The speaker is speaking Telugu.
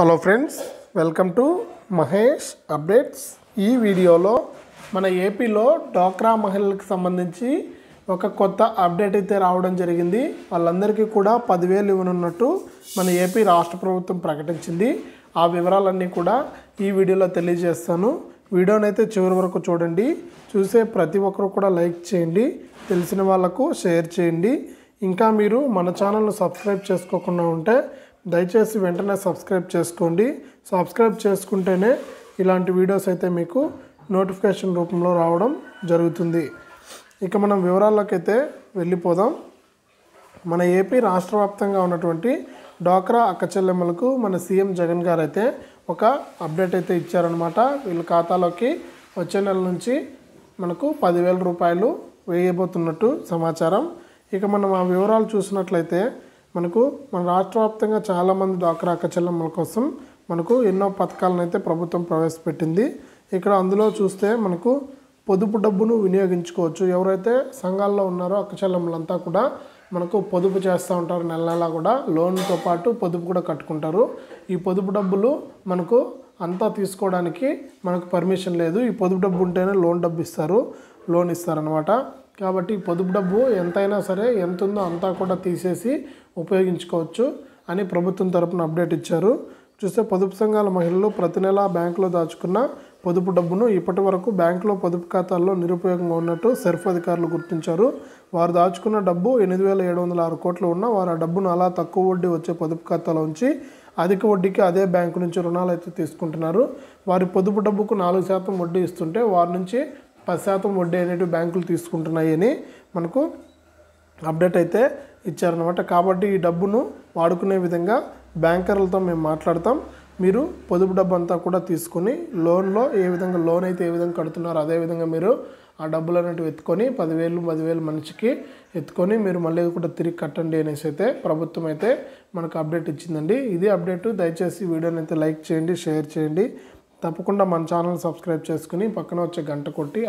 hello friends welcome to Mahesh updates ఈ వీడియోలో మన ఏపీలో డోక్రా మహిళలకు సంబంధించి ఒక కొత్త అప్డేట్ అయితే రావడం జరిగింది వాళ్ళందరికీ కూడా పదివేలు ఇవ్వనున్నట్టు మన ఏపీ రాష్ట్ర ప్రభుత్వం ప్రకటించింది ఆ వివరాలన్నీ కూడా ఈ వీడియోలో తెలియజేస్తాను వీడియోనైతే చివరి వరకు చూడండి చూసే ప్రతి ఒక్కరు కూడా లైక్ చేయండి తెలిసిన వాళ్ళకు షేర్ చేయండి ఇంకా మీరు మన ఛానల్ను సబ్స్క్రైబ్ చేసుకోకుండా ఉంటే దయచేసి వెంటనే సబ్స్క్రైబ్ చేసుకోండి సబ్స్క్రైబ్ చేసుకుంటేనే ఇలాంటి వీడియోస్ అయితే మీకు నోటిఫికేషన్ రూపంలో రావడం జరుగుతుంది ఇక మనం వివరాల్లోకైతే వెళ్ళిపోదాం మన ఏపీ రాష్ట్ర వ్యాప్తంగా ఉన్నటువంటి డోక్రా అక్కచెల్లెమ్మలకు మన సీఎం జగన్ గారు అయితే ఒక అప్డేట్ అయితే ఇచ్చారనమాట వీళ్ళ ఖాతాలోకి వచ్చే నెల నుంచి మనకు పదివేల రూపాయలు వేయబోతున్నట్టు సమాచారం ఇక మనం ఆ వివరాలు చూసినట్లయితే మనకు మన రాష్ట్ర వ్యాప్తంగా చాలామంది డాక్రా అక్కచెల్లెమ్మల కోసం మనకు ఎన్నో పథకాలను అయితే ప్రభుత్వం ప్రవేశపెట్టింది ఇక్కడ అందులో చూస్తే మనకు పొదుపు డబ్బును వినియోగించుకోవచ్చు ఎవరైతే సంఘాల్లో ఉన్నారో అక్కచెల్లెమ్మలంతా కూడా మనకు పొదుపు చేస్తూ ఉంటారు నెల నెలా కూడా లోన్తో పాటు పొదుపు కూడా కట్టుకుంటారు ఈ పొదుపు డబ్బులు మనకు అంతా తీసుకోవడానికి మనకు పర్మిషన్ లేదు ఈ పొదుపు డబ్బు ఉంటేనే లోన్ డబ్బు ఇస్తారు లోన్ ఇస్తారనమాట కాబట్టి పొదుపు డబ్బు ఎంతైనా సరే ఎంత ఉందో అంతా కూడా తీసేసి ఉపయోగించుకోవచ్చు అని ప్రభుత్వం తరపున అప్డేట్ ఇచ్చారు చూస్తే పొదుపు సంఘాల మహిళలు ప్రతి నెలా బ్యాంకులో దాచుకున్న పొదుపు డబ్బును ఇప్పటి వరకు బ్యాంకులో పొదుపు ఖాతాల్లో నిరుపయోగంగా ఉన్నట్టు సెర్ఫ్ అధికారులు గుర్తించారు వారు దాచుకున్న డబ్బు ఎనిమిది వేల ఏడు వందల ఆరు కోట్లు ఉన్న వారు ఆ డబ్బును అలా తక్కువ వడ్డీ వచ్చే పొదుపు ఖాతాలో ఉంచి అధిక వడ్డీకి అదే బ్యాంకు నుంచి రుణాలు అయితే తీసుకుంటున్నారు వారి పొదుపు డబ్బుకు నాలుగు శాతం వడ్డీ ఇస్తుంటే వారి నుంచి పది శాతం వడ్డీ అనేటివి బ్యాంకులు తీసుకుంటున్నాయని మనకు అప్డేట్ అయితే ఇచ్చారనమాట కాబట్టి ఈ డబ్బును వాడుకునే విధంగా బ్యాంకర్లతో మేము మాట్లాడతాం మీరు పొదుపు డబ్బు అంతా కూడా తీసుకొని లోన్లో ఏ విధంగా లోన్ అయితే ఏ విధంగా కడుతున్నారో అదేవిధంగా మీరు ఆ డబ్బులు అనేటివి ఎత్తుకొని పదివేలు పదివేలు మనిషికి ఎత్తుకొని మీరు మళ్ళీ కూడా తిరిగి కట్టండి అనేసి అయితే ప్రభుత్వం అయితే మనకు అప్డేట్ ఇచ్చిందండి ఇది అప్డేట్ దయచేసి వీడియోని అయితే లైక్ చేయండి షేర్ చేయండి తప్పకుండా మన ఛానల్ సబ్స్క్రైబ్ చేసుకుని పక్కన వచ్చే గంట కొట్టి